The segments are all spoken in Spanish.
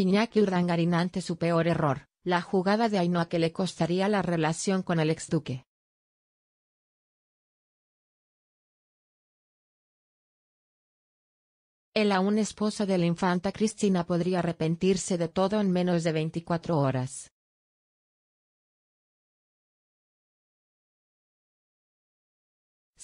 Iñaki Urdangarín ante su peor error, la jugada de Ainhoa que le costaría la relación con el duque. El aún esposo de la infanta Cristina podría arrepentirse de todo en menos de 24 horas.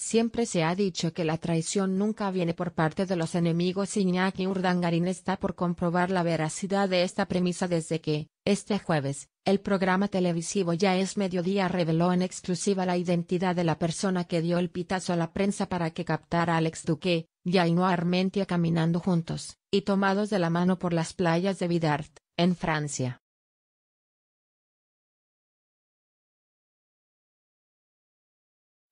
Siempre se ha dicho que la traición nunca viene por parte de los enemigos y Iñaki Urdangarín está por comprobar la veracidad de esta premisa desde que, este jueves, el programa televisivo Ya es Mediodía reveló en exclusiva la identidad de la persona que dio el pitazo a la prensa para que captara a Alex Duque, Yaino Armentia caminando juntos, y tomados de la mano por las playas de Vidart, en Francia.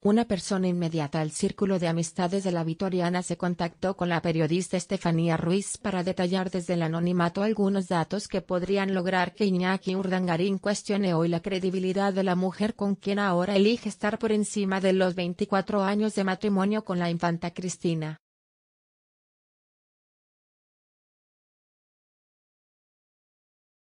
una persona inmediata al círculo de amistades de la vitoriana se contactó con la periodista Estefanía Ruiz para detallar desde el anonimato algunos datos que podrían lograr que Iñaki Urdangarín cuestione hoy la credibilidad de la mujer con quien ahora elige estar por encima de los 24 años de matrimonio con la infanta Cristina.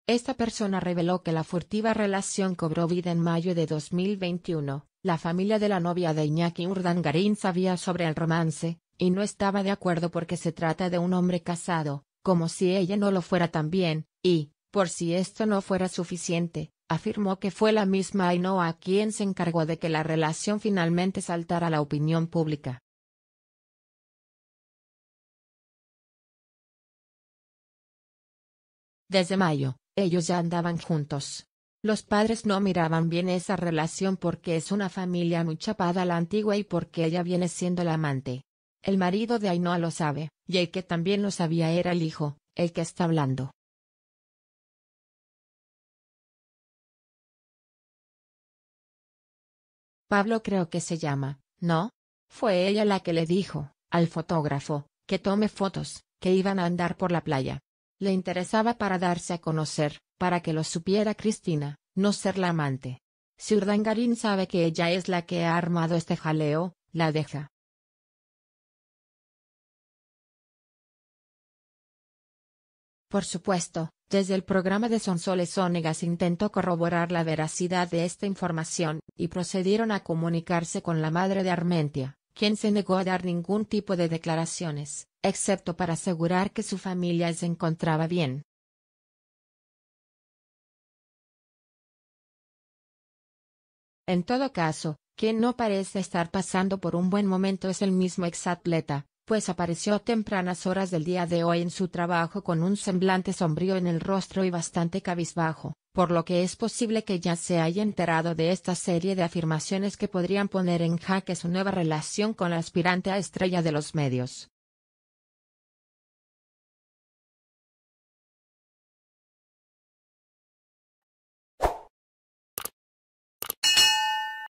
Esta persona reveló que la furtiva relación cobró vida en mayo de 2021 la familia de la novia de Iñaki Urdangarín sabía sobre el romance, y no estaba de acuerdo porque se trata de un hombre casado, como si ella no lo fuera también, y, por si esto no fuera suficiente, afirmó que fue la misma Ainhoa quien se encargó de que la relación finalmente saltara a la opinión pública. Desde mayo, ellos ya andaban juntos. Los padres no miraban bien esa relación porque es una familia muy chapada la antigua y porque ella viene siendo la amante. El marido de Ainhoa lo sabe, y el que también lo sabía era el hijo, el que está hablando. Pablo creo que se llama, ¿no? Fue ella la que le dijo, al fotógrafo, que tome fotos, que iban a andar por la playa. Le interesaba para darse a conocer, para que lo supiera Cristina, no ser la amante. Si Urdangarín sabe que ella es la que ha armado este jaleo, la deja. Por supuesto, desde el programa de Sonsoles Ónegas intentó corroborar la veracidad de esta información, y procedieron a comunicarse con la madre de Armentia, quien se negó a dar ningún tipo de declaraciones, excepto para asegurar que su familia se encontraba bien. En todo caso, quien no parece estar pasando por un buen momento es el mismo exatleta, pues apareció a tempranas horas del día de hoy en su trabajo con un semblante sombrío en el rostro y bastante cabizbajo, por lo que es posible que ya se haya enterado de esta serie de afirmaciones que podrían poner en jaque su nueva relación con la aspirante a estrella de los medios.